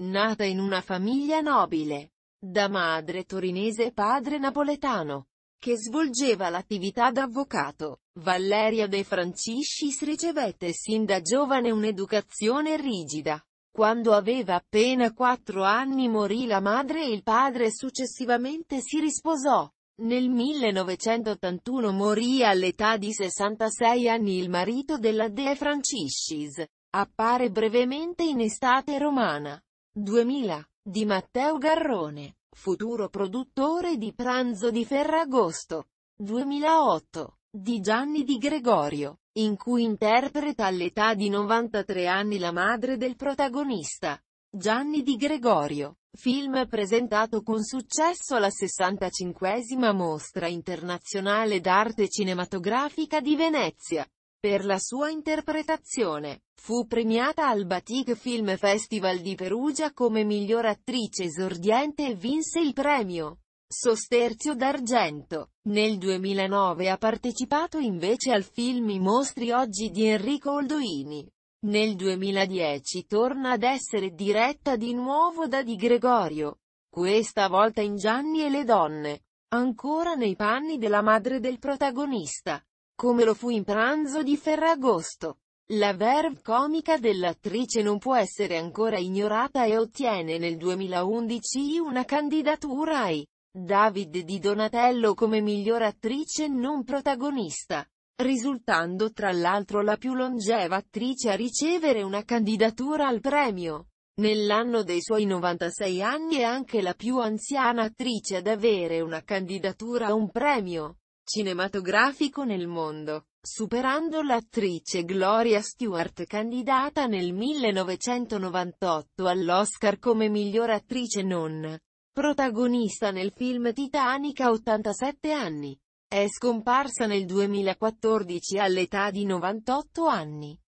Nata in una famiglia nobile, da madre torinese e padre napoletano, che svolgeva l'attività d'avvocato, Valeria De Franciscis ricevette sin da giovane un'educazione rigida. Quando aveva appena quattro anni morì la madre e il padre successivamente si risposò. Nel 1981 morì all'età di 66 anni il marito della De Franciscis. Appare brevemente in estate romana. 2000, di Matteo Garrone, futuro produttore di Pranzo di Ferragosto. 2008, di Gianni Di Gregorio, in cui interpreta all'età di 93 anni la madre del protagonista. Gianni Di Gregorio, film presentato con successo alla 65esima Mostra Internazionale d'Arte Cinematografica di Venezia. Per la sua interpretazione, fu premiata al Batik Film Festival di Perugia come miglior attrice esordiente e vinse il premio Sosterzio d'Argento. Nel 2009 ha partecipato invece al film I mostri oggi di Enrico Oldoini. Nel 2010 torna ad essere diretta di nuovo da Di Gregorio, questa volta in Gianni e le donne, ancora nei panni della madre del protagonista come lo fu in pranzo di Ferragosto. La verve comica dell'attrice non può essere ancora ignorata e ottiene nel 2011 una candidatura ai David di Donatello come miglior attrice non protagonista, risultando tra l'altro la più longeva attrice a ricevere una candidatura al premio. Nell'anno dei suoi 96 anni è anche la più anziana attrice ad avere una candidatura a un premio cinematografico nel mondo, superando l'attrice Gloria Stewart candidata nel 1998 all'Oscar come miglior attrice non protagonista nel film Titanic a 87 anni. È scomparsa nel 2014 all'età di 98 anni.